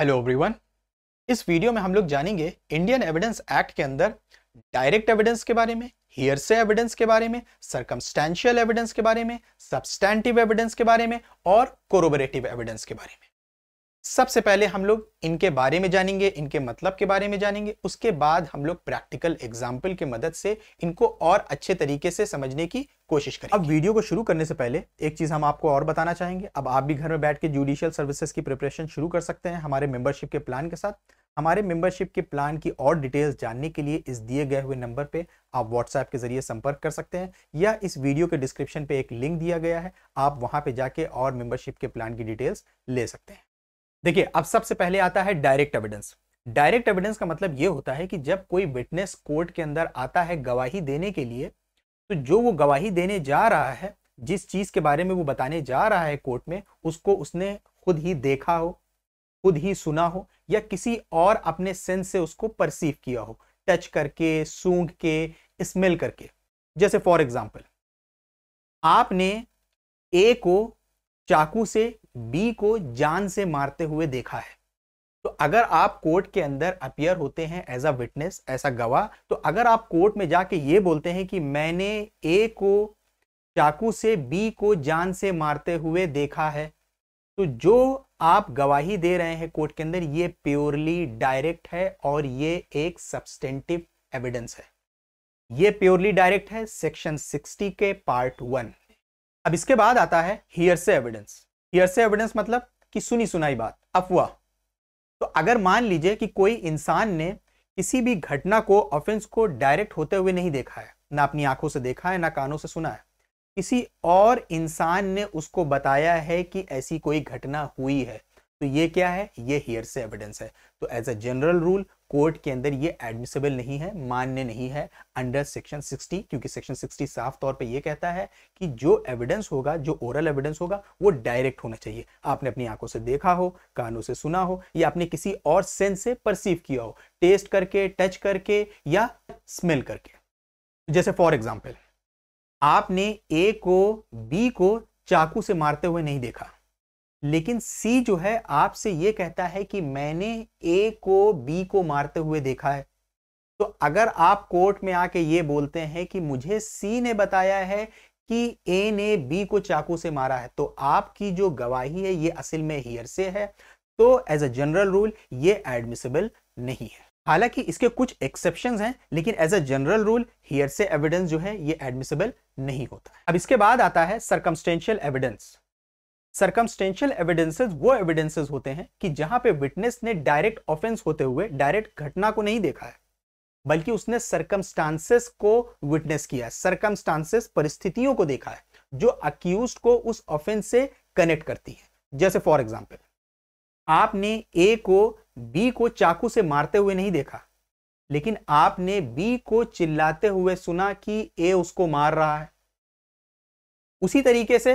hello everyone इस video में हम लोग जानेंगे इंडियन एविडेंस एक्ट के अंदर डायरेक्ट एविडेंस के बारे में हियर से एविडेंस के बारे में सरकमस्टेंशियल एविडेंस के बारे में सब्सटैंटिव एविडेंस के बारे में और कोरोबरेटिव एविडेंस के बारे में सबसे पहले हम लोग इनके बारे में जानेंगे इनके मतलब के बारे में जानेंगे उसके बाद हम लोग प्रैक्टिकल एग्जाम्पल की मदद से इनको और अच्छे तरीके से समझने की कोशिश करें अब वीडियो को शुरू करने से पहले एक चीज़ हम आपको और बताना चाहेंगे अब आप भी घर में बैठ के जुडिशियल सर्विसेज की प्रिपरेशन शुरू कर सकते हैं हमारे मेंबरशिप के प्लान के साथ हमारे मेंबरशिप के प्लान की और डिटेल्स जानने के लिए इस दिए गए हुए नंबर पे आप व्हाट्सएप के जरिए संपर्क कर सकते हैं या इस वीडियो के डिस्क्रिप्शन पे एक लिंक दिया गया है आप वहां पे जाके और मेंबरशिप के प्लान की डिटेल्स ले सकते हैं देखिए अब सबसे पहले आता है डायरेक्ट एविडेंस डायरेक्ट एविडेंस का मतलब यह होता है कि जब कोई विटनेस कोर्ट के अंदर आता है गवाही देने के लिए तो जो वो गवाही देने जा रहा है जिस चीज के बारे में वो बताने जा रहा है कोर्ट में उसको उसने खुद ही देखा हो खुद ही सुना हो या किसी और अपने सेंस से उसको परसीव किया हो टच करके सूंघ के स्मेल करके जैसे फॉर एग्जाम्पल आपने ए को चाकू से बी को जान से मारते हुए देखा है तो अगर आप कोर्ट के अंदर अपियर होते हैं एज अ विटनेस ऐसा गवाह तो अगर आप कोर्ट में जाके ये बोलते हैं कि मैंने ए को चाकू से बी को जान से मारते हुए देखा है तो जो आप गवाही दे रहे हैं कोर्ट के अंदर ये प्योरली डायरेक्ट है और ये एक सब्सटेंटिव एविडेंस है ये प्योरली डायरेक्ट है सेक्शन 60 के पार्ट वन अब इसके बाद आता है here hearsay evidence here hearsay evidence मतलब कि सुनी सुनाई बात अफवाह तो अगर मान लीजिए कि कोई इंसान ने किसी भी घटना को ऑफेंस को डायरेक्ट होते हुए नहीं देखा है ना अपनी आंखों से देखा है ना कानों से सुना है किसी और इंसान ने उसको बताया है कि ऐसी कोई घटना हुई है तो ये क्या है ये हियर से एविडेंस है तो as a general rule court के अंदर ये एडमिसेबल नहीं है मान्य नहीं है अंडर सेक्शन 60 क्योंकि सेक्शन 60 साफ तौर पे ये कहता है कि जो एविडेंस होगा जो ओरल एविडेंस होगा वो डायरेक्ट होना चाहिए आपने अपनी आंखों से देखा हो कानों से सुना हो या आपने किसी और सेंस से परसीव किया हो टेस्ट करके टच करके या स्मेल करके जैसे फॉर एग्जाम्पल आपने ए को बी को चाकू से मारते हुए नहीं देखा लेकिन सी जो है आपसे ये कहता है कि मैंने ए को बी को मारते हुए देखा है तो अगर आप कोर्ट में आके ये बोलते हैं कि मुझे सी ने बताया है कि ए ने बी को चाकू से मारा है तो आपकी जो गवाही है ये असल में हियर से है तो एज अ जनरल रूल ये एडमिसिबल नहीं है हालांकि इसके कुछ एक्सेप्शन हैं लेकिन as a general rule hearsay evidence जो है ये एडमिसिबल नहीं होता अब इसके बाद आता है सरकमस्टेंशियल एविडेंस सरकमस्टेंशियल एविडेंसेस वो एविडेंसेस होते हैं कि जहां पे विटनेस ने डायरेक्ट ऑफेंस होते हुए डायरेक्ट घटना को नहीं देखा है बल्कि उसने सरकमस्टांसेस को विटनेस किया है सरकमस्टांसेस परिस्थितियों को देखा है जो अक्यूज को उस ऑफेंस से कनेक्ट करती है जैसे फॉर एग्जाम्पल आपने ए को बी को चाकू से मारते हुए नहीं देखा लेकिन आपने बी को चिल्लाते हुए सुना कि ए उसको मार रहा है उसी तरीके से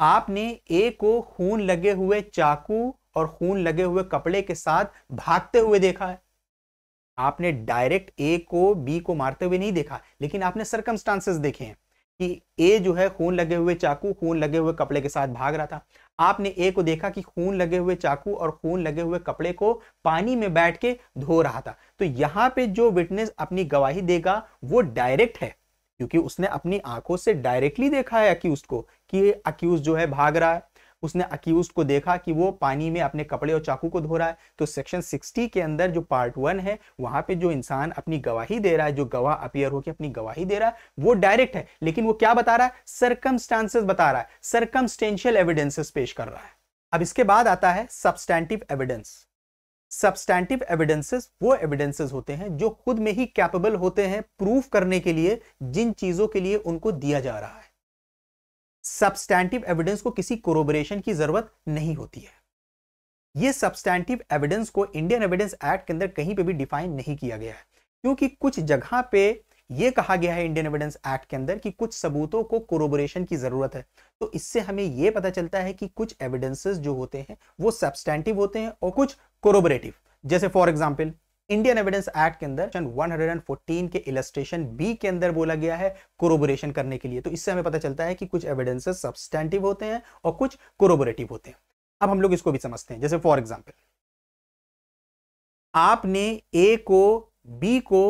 आपने ए को खून लगे हुए चाकू और खून लगे हुए कपड़े के साथ भागते हुए देखा है आपने डायरेक्ट ए को बी को मारते हुए नहीं देखा लेकिन आपने सरकमस्टांसेस देखे हैं कि ए जो है खून लगे हुए चाकू खून लगे हुए कपड़े के साथ भाग रहा था आपने ए को देखा कि खून लगे हुए चाकू और खून लगे हुए कपड़े को पानी में बैठ के धो रहा था तो यहां पे जो विटनेस अपनी गवाही देगा वो डायरेक्ट है क्योंकि उसने अपनी आंखों से डायरेक्टली देखा है अक्यूज को कि अक्यूज जो है भाग रहा है उसने अक्यूज को देखा कि वो पानी में अपने कपड़े और चाकू को धो रहा है तो सेक्शन 60 के अंदर जो पार्ट वन है वहां पे जो इंसान अपनी गवाही दे रहा है जो गवाह अपियर होकर अपनी गवाही दे रहा है वो डायरेक्ट है लेकिन वो क्या बता रहा है सरकमस्टांसेस बता रहा है सरकमस्टेंशियल एविडेंसेस पेश कर रहा है अब इसके बाद आता है सब्सटैंटिव एविडेंस सब्सटैंटिव एविडेंसेस वो एविडेंसेस होते हैं जो खुद में ही कैपेबल होते हैं प्रूफ करने के लिए जिन चीजों के लिए उनको दिया जा रहा है सब्सटैंटिव एविडेंस को किसी कोरोबरेशन की जरूरत नहीं होती है ये सब्सटैंटिव एविडेंस को इंडियन एविडेंस एक्ट के अंदर कहीं पे भी डिफाइन नहीं किया गया है क्योंकि कुछ जगह पे यह कहा गया है इंडियन एविडेंस एक्ट के अंदर कि कुछ सबूतों को कोरोबोरेशन की जरूरत है तो इससे हमें यह पता चलता है कि कुछ एविडेंसेस जो होते हैं वो सब्सटैंटिव होते हैं और कुछ कोरोबरेटिव जैसे for example Indian evidence act के अंदर 114 के इलस्ट्रेशन बी के अंदर बोला गया है कोरोबोरेशन करने के लिए तो इससे हमें पता चलता है कि कुछ एविडेंसेस सब्सटेंटिव होते हैं और कुछ कोरोबोरेटिव होते हैं अब हम लोग इसको भी समझते हैं जैसे फॉर एग्जाम्पल आपने ए को बी को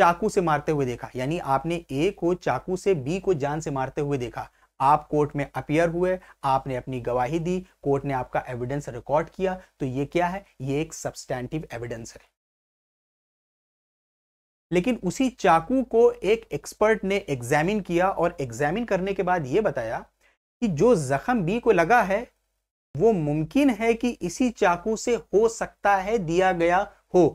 चाकू से मारते हुए देखा यानी आपने ए को चाकू से बी को जान से मारते हुए देखा आप कोर्ट में अपियर हुए आपने अपनी गवाही दी कोर्ट ने आपका एविडेंस रिकॉर्ड किया तो ये क्या है ये एक सब्सटैंटिव एविडेंस है लेकिन उसी चाकू को एक एक्सपर्ट ने एग्जामिन किया और एग्जामिन करने के बाद ये बताया कि जो जख्म बी को लगा है वो मुमकिन है कि इसी चाकू से हो सकता है दिया गया हो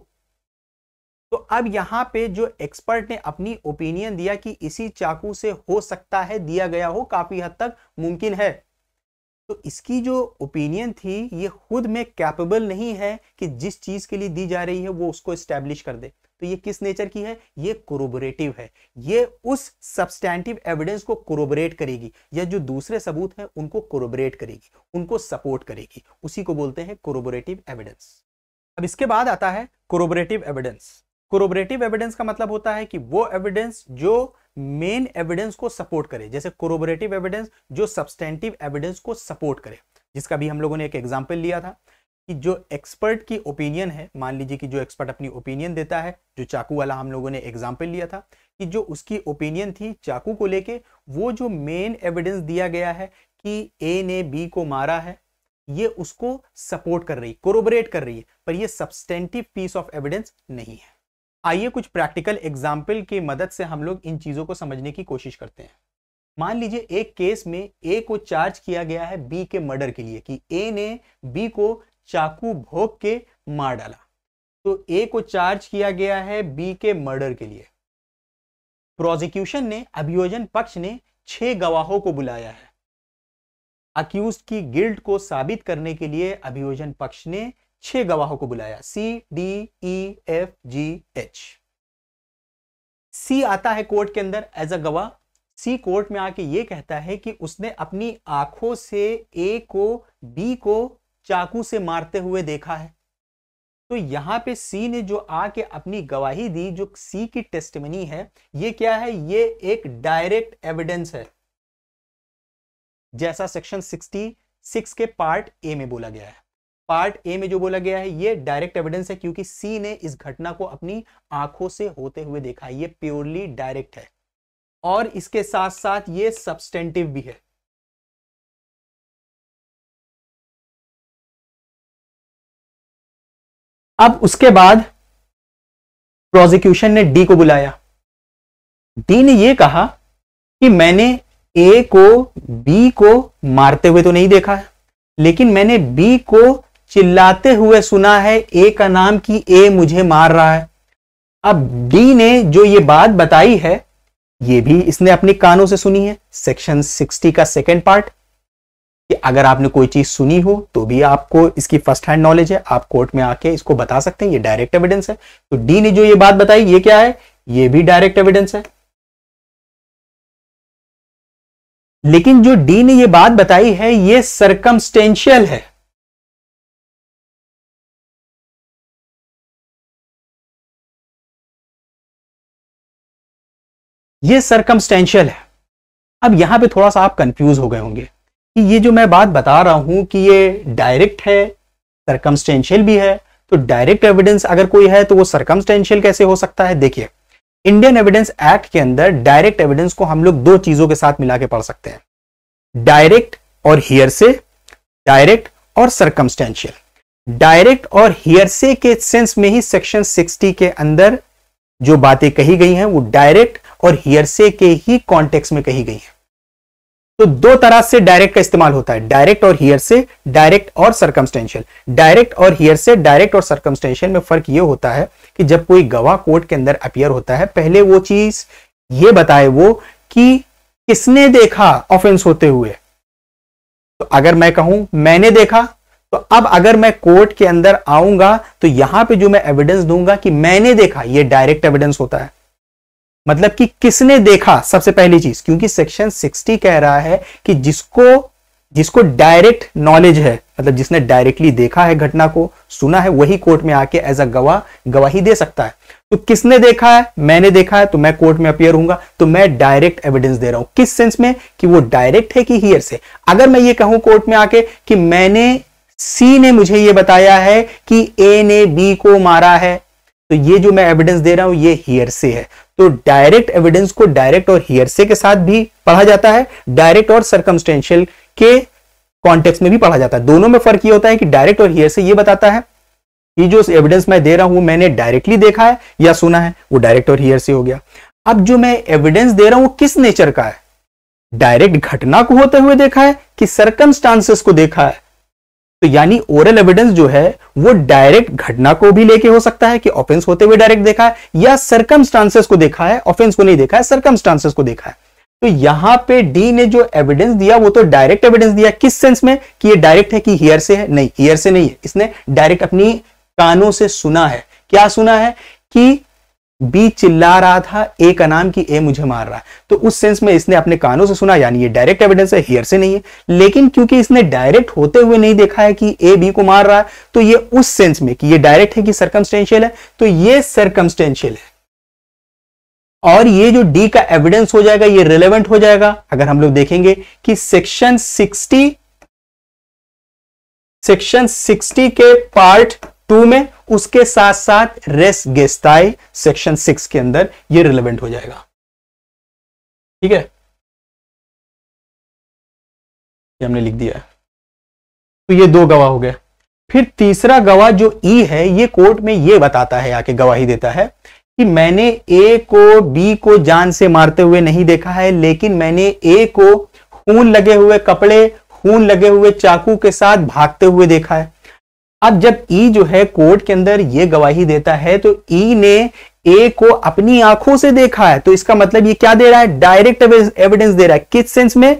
तो अब यहां पे जो एक्सपर्ट ने अपनी ओपिनियन दिया कि इसी चाकू से हो सकता है दिया गया हो काफी हद तक मुमकिन है तो इसकी जो ओपिनियन थी ये खुद में कैपेबल नहीं है कि जिस चीज के लिए दी जा रही है वो उसको स्टैब्लिश कर दे तो ये किस नेचर की है ये कोरोबरेटिव है ये उस सब्सटैंटिव एविडेंस को कोरोबरेट करेगी या जो दूसरे सबूत हैं उनको कोरोबरेट करेगी उनको सपोर्ट करेगी उसी को बोलते हैं कोरोबोरेटिव एविडेंस अब इसके बाद आता है कोरोबरेटिव एविडेंस कोरोबरेटिव एविडेंस का मतलब होता है कि वो एविडेंस जो मेन एविडेंस को सपोर्ट करे जैसे कोरोबरेटिव एविडेंस जो सब्सटेंटिव एविडेंस को सपोर्ट करे जिसका भी हम लोगों ने एक एग्जाम्पल लिया था कि जो एक्सपर्ट की ओपिनियन है मान लीजिए कि जो एक्सपर्ट अपनी ओपिनियन देता है जो चाकू वाला हम लोगों ने एग्जाम्पल लिया था कि जो उसकी ओपिनियन थी चाकू को लेके वो जो मेन एविडेंस दिया गया है कि ए ने बी को मारा है ये उसको सपोर्ट कर रही कोरोबरेट कर रही है पर ये सब्सटेंटिव पीस ऑफ एविडेंस नहीं है आइए कुछ प्रैक्टिकल एग्जाम्पल की मदद से हम लोग इन चीज़ों को समझने की कोशिश करते हैं मान लीजिए एक केस में ए को चार्ज किया गया है बी के मर्डर के लिए कि ए ने बी को चाकू भोग के मार डाला तो ए को चार्ज किया गया है बी के मर्डर के लिए प्रोजिक्यूशन ने अभियोजन पक्ष ने छह गवाहों को बुलाया है अक्यूज की गिल्ट को साबित करने के लिए अभियोजन पक्ष ने छह गवाहों को बुलाया C D E F G H C आता है कोर्ट के अंदर एज अ गवाह सी कोर्ट में आके ये कहता है कि उसने अपनी आंखों से ए को बी को चाकू से मारते हुए देखा है तो यहां पे सी ने जो आके अपनी गवाही दी जो सी की टेस्टमनी है ये क्या है ये एक डायरेक्ट एविडेंस है जैसा सेक्शन 66 के पार्ट ए में बोला गया है पार्ट ए में जो बोला गया है ये डायरेक्ट एविडेंस है क्योंकि सी ने इस घटना को अपनी आंखों से होते हुए देखा ये प्योरली डायरेक्ट है और इसके साथ साथ ये सब्सटेंटिव भी है अब उसके बाद प्रोसिक्यूशन ने डी को बुलाया डी ने यह कहा कि मैंने ए को बी को मारते हुए तो नहीं देखा लेकिन मैंने बी को चिल्लाते हुए सुना है ए का नाम कि ए मुझे मार रहा है अब डी ने जो ये बात बताई है ये भी इसने अपने कानों से सुनी है सेक्शन 60 का सेकेंड पार्ट कि अगर आपने कोई चीज सुनी हो तो भी आपको इसकी फर्स्ट हैंड नॉलेज है आप कोर्ट में आके इसको बता सकते हैं ये डायरेक्ट एविडेंस है तो डी ने जो ये बात बताई ये क्या है ये भी डायरेक्ट एविडेंस है लेकिन जो डी ने ये बात बताई है ये सरकमस्टेंशियल है ये सरकमस्टेंशियल है अब यहां पे थोड़ा सा आप कंफ्यूज हो गए होंगे कि ये जो मैं बात बता रहा हूं कि ये डायरेक्ट है सरकमस्टेंशियल भी है तो डायरेक्ट एविडेंस अगर कोई है तो वो सरकमस्टेंशियल कैसे हो सकता है देखिए इंडियन एविडेंस एक्ट के अंदर डायरेक्ट एविडेंस को हम लोग दो चीजों के साथ मिला के पढ़ सकते हैं डायरेक्ट और हियर से डायरेक्ट और सरकमस्टेंशियल डायरेक्ट और हियर से के सेंस में ही सेक्शन 60 के अंदर जो बातें कही गई हैं वो डायरेक्ट और हियरसे के ही कॉन्टेक्स्ट में कही गई है तो दो तरह से डायरेक्ट का इस्तेमाल होता है डायरेक्ट और हियर से डायरेक्ट और सर्कमस्टेंशियल डायरेक्ट और हियर से डायरेक्ट और सर्कमस्टेंशियल में फर्क यह होता है कि जब कोई गवाह कोर्ट के अंदर अपियर होता है पहले वो चीज ये बताए वो कि किसने देखा ऑफेंस होते हुए तो अगर मैं कहूं मैंने देखा तो अब अगर मैं कोर्ट के अंदर आऊंगा तो यहां पे जो मैं एविडेंस दूंगा कि मैंने देखा ये डायरेक्ट एविडेंस होता है मतलब कि किसने देखा सबसे पहली चीज क्योंकि सेक्शन 60 कह रहा है कि जिसको जिसको डायरेक्ट नॉलेज है मतलब जिसने डायरेक्टली देखा है घटना को सुना है वही कोर्ट में आके एज अ गवाह गवाही दे सकता है तो किसने देखा है मैंने देखा है तो मैं कोर्ट में अपियर हूंगा तो मैं डायरेक्ट एविडेंस दे रहा हूं किस सेंस में कि वो डायरेक्ट है कि हियर से अगर मैं ये कहूं कोर्ट में आके कि मैंने सी ने मुझे ये बताया है कि ए ने बी को मारा है तो ये जो मैं एविडेंस दे रहा हूं ये हियर से है तो डायरेक्ट एविडेंस को डायरेक्ट और हियरसे के साथ भी पढ़ा जाता है डायरेक्ट और सरकमस्टेंशियल के कॉन्टेक्स्ट में भी पढ़ा जाता है दोनों में फर्क ये होता है कि डायरेक्ट और हियरसे ये बताता है कि जो एविडेंस मैं दे रहा हूं मैंने डायरेक्टली देखा है या सुना है वो डायरेक्ट और हियर से हो गया अब जो मैं एविडेंस दे रहा हूं वो किस नेचर का है डायरेक्ट घटना को होते हुए देखा है कि सर्कमस्टांसेस को देखा है तो यानी ओरल एविडेंस जो है वो डायरेक्ट घटना को भी लेके हो सकता है कि ऑफेंस होते हुए डायरेक्ट देखा है या सर्कमस्टांसेस को देखा है ऑफेंस को नहीं देखा है सर्कमस्टांसेस को देखा है तो यहां पे डी ने जो एविडेंस दिया वो तो डायरेक्ट एविडेंस दिया किस सेंस में कि ये डायरेक्ट है कि हियर से है नहीं हियर से नहीं है इसने डायरेक्ट अपनी कानों से सुना है क्या सुना है कि बी चिल्ला रहा था ए का नाम कि ए मुझे मार रहा है तो उस सेंस में इसने अपने कानों से सुना यानी ये डायरेक्ट एविडेंस है हियर से नहीं है लेकिन क्योंकि इसने डायरेक्ट होते हुए नहीं देखा है कि ए बी को मार रहा है तो ये उस सेंस में कि ये डायरेक्ट है कि सर्कमस्टेंशियल है तो ये सर्कमस्टेंशियल है और ये जो डी का एविडेंस हो जाएगा ये रिलेवेंट हो जाएगा अगर हम लोग देखेंगे कि सेक्शन सिक्सटी सेक्शन सिक्सटी के पार्ट टू में उसके साथ साथ रेस गेस्टाई सेक्शन सिक्स के अंदर ये रिलेवेंट हो जाएगा ठीक है ये हमने लिख दिया तो ये दो गवाह हो गए फिर तीसरा गवाह जो ई e है ये कोर्ट में ये बताता है आके गवाही देता है कि मैंने ए को बी को जान से मारते हुए नहीं देखा है लेकिन मैंने ए को खून लगे हुए कपड़े खून लगे हुए चाकू के साथ भागते हुए देखा है अब जब ई e जो है कोर्ट के अंदर ये गवाही देता है तो ई e ने ए को अपनी आंखों से देखा है तो इसका मतलब ये क्या दे रहा है डायरेक्ट एविडेंस दे रहा है किस सेंस में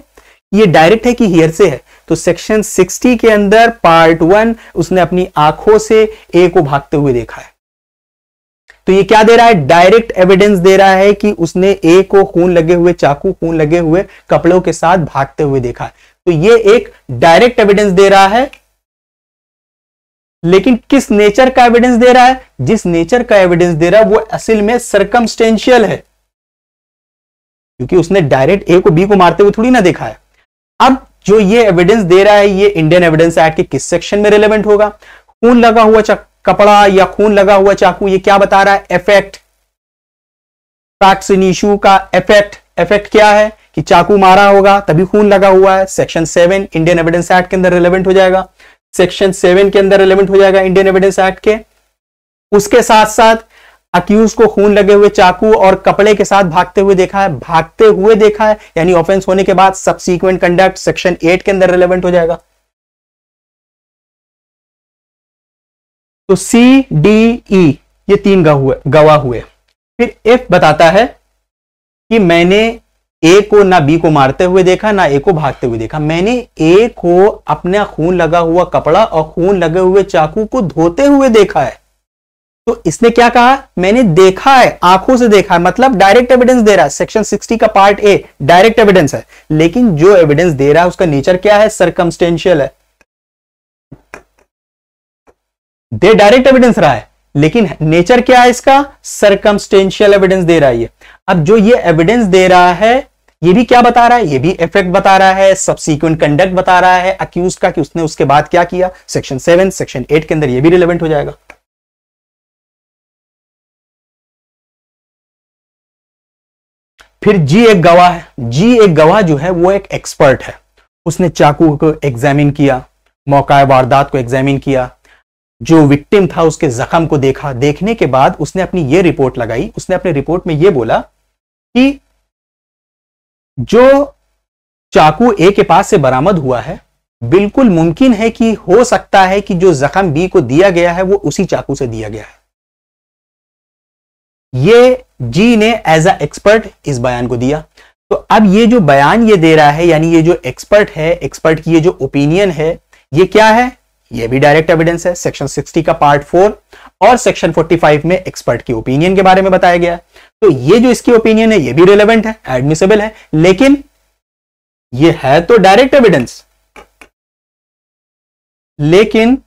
ये डायरेक्ट है कि हियर से है तो सेक्शन 60 के अंदर पार्ट वन उसने अपनी आंखों से ए को भागते हुए देखा है तो ये क्या दे रहा है डायरेक्ट एविडेंस दे रहा है कि उसने ए को खून लगे हुए चाकू खून लगे हुए कपड़ों के साथ भागते हुए देखा है तो ये एक डायरेक्ट एविडेंस दे रहा है लेकिन किस नेचर का एविडेंस दे रहा है जिस नेचर का एविडेंस दे रहा है वो असल में सरकमस्टेंशियल है क्योंकि उसने डायरेक्ट ए को बी को मारते हुए थोड़ी ना देखा है अब जो ये एविडेंस दे रहा है ये इंडियन एविडेंस एक्ट के किस सेक्शन में रिलेवेंट होगा खून लगा हुआ कपड़ा या खून लगा हुआ चाकू ये क्या बता रहा है इफेक्ट फैक्ट्स इन इशू का इफेक्ट इफेक्ट क्या है कि चाकू मारा होगा तभी खून लगा हुआ है section seven Indian evidence act के अंदर रिलेवेंट हो जाएगा सेक्शन सेवन के अंदर रेलिवेंट हो जाएगा इंडियन एविडेंस एक्ट के उसके साथ साथ अक्यूज को खून लगे हुए चाकू और कपड़े के साथ भागते हुए देखा है भागते हुए देखा है यानी ऑफेंस होने के बाद सबसीक्वेंट कंडक्ट सेक्शन एट के अंदर रिलेवेंट हो जाएगा तो सी डी ई ये तीन गवाह हुए गवाह हुए फिर एफ बताता है कि मैंने ए को ना बी को मारते हुए देखा ना ए को भागते हुए देखा मैंने ए को अपना खून लगा हुआ कपड़ा और खून लगे हुए चाकू को धोते हुए देखा है तो इसने क्या कहा मैंने देखा है आंखों से देखा है मतलब डायरेक्ट एविडेंस दे रहा है सेक्शन 60 का पार्ट ए डायरेक्ट एविडेंस है लेकिन जो एविडेंस दे रहा है उसका नेचर क्या है सरकमस्टेंशियल है दे डायरेक्ट एविडेंस रहा है लेकिन नेचर क्या है इसका सरकमस्टेंशियल एविडेंस दे रहा है अब जो ये एविडेंस दे रहा है ये भी क्या बता रहा है ये भी इफेक्ट बता रहा है सबसिक्वेंट कंडक्ट बता रहा है अक्यूज का कि उसने उसके बाद क्या किया सेक्शन सेवन सेक्शन एट के अंदर ये भी रिलेवेंट हो जाएगा फिर जी एक गवाह है जी एक गवाह जो है वो एक एक्सपर्ट है उसने चाकू को एग्जामिन किया मौका वारदात को एग्जामिन किया जो विक्टिम था उसके जख्म को देखा देखने के बाद उसने अपनी ये रिपोर्ट लगाई उसने अपने रिपोर्ट में ये बोला कि जो चाकू ए के पास से बरामद हुआ है बिल्कुल मुमकिन है कि हो सकता है कि जो जख्म बी को दिया गया है वो उसी चाकू से दिया गया है ये जी ने एज अ एक्सपर्ट इस बयान को दिया तो अब ये जो बयान ये दे रहा है यानी ये जो एक्सपर्ट है एक्सपर्ट की ये जो ओपिनियन है ये क्या है ये भी डायरेक्ट एविडेंस है सेक्शन 60 का पार्ट फोर और सेक्शन 45 में एक्सपर्ट की ओपिनियन के बारे में बताया गया तो ये जो इसकी ओपिनियन है ये भी रिलेवेंट है एडमिसेबल है लेकिन ये है तो डायरेक्ट एविडेंस लेकिन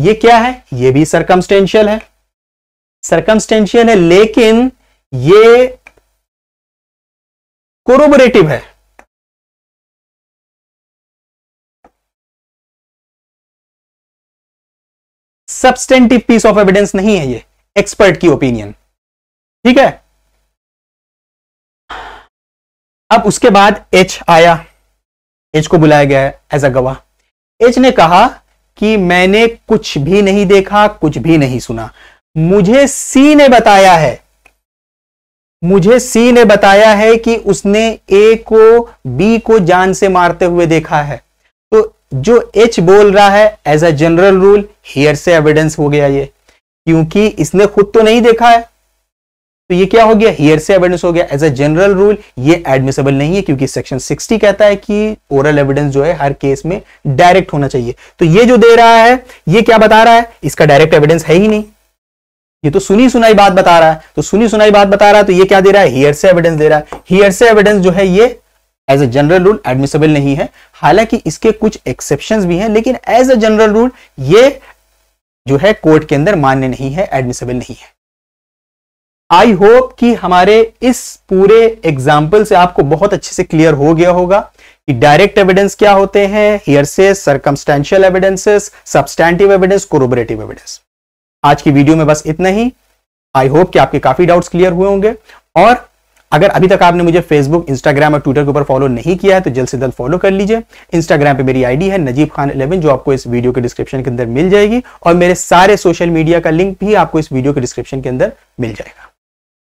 ये क्या है ये भी सरकमस्टेंशियल है सरकमस्टेंशियल है लेकिन ये कोरोबरेटिव है सब्सटेंटिव पीस ऑफ एविडेंस नहीं है ये एक्सपर्ट की ओपिनियन ठीक है अब उसके बाद एच आया एच को बुलाया गया है एज अ गवाह एच ने कहा कि मैंने कुछ भी नहीं देखा कुछ भी नहीं सुना मुझे सी ने बताया है मुझे सी ने बताया है कि उसने ए को बी को जान से मारते हुए देखा है जो एच बोल रहा है as a general rule hearsay evidence हो गया ये क्योंकि इसने खुद तो नहीं देखा है तो ये क्या हो गया हियर से एविडेंस हो गया एज अ जनरल रूल ये एडमिसेबल नहीं है क्योंकि सेक्शन 60 कहता है कि ओरल एविडेंस जो है हर केस में डायरेक्ट होना चाहिए तो ये जो दे रहा है ये क्या बता रहा है इसका डायरेक्ट एविडेंस है ही नहीं ये तो सुनी सुनाई बात बता रहा है तो सुनी सुनाई बात बता रहा है तो ये क्या दे रहा है हियर से एविडेंस दे रहा है हियर से एविडेंस जो है ये as a general rule admissible नहीं है हालांकि इसके कुछ एक्सेप्शन भी हैं लेकिन एज अ जनरल रूल ये जो है कोर्ट के अंदर मान्य नहीं है एडमिसेबल नहीं है आई होप कि हमारे इस पूरे एग्जाम्पल से आपको बहुत अच्छे से क्लियर हो गया होगा कि डायरेक्ट एविडेंस क्या होते हैं hearsay circumstantial evidences substantive evidence corroborative evidence आज की वीडियो में बस इतना ही आई होप कि आपके काफी डाउट्स क्लियर हुए होंगे और अगर अभी तक आपने मुझे फेसबुक इंस्टाग्राम और ट्विटर के ऊपर फॉलो नहीं किया है तो जल्द से जल्द फॉलो कर लीजिए इंस्टाग्राम पे मेरी आईडी है नजीब खान इलेवन जो आपको इस वीडियो के डिस्क्रिप्शन के अंदर मिल जाएगी और मेरे सारे सोशल मीडिया का लिंक भी आपको इस वीडियो के डिस्क्रिप्शन के अंदर मिल जाएगा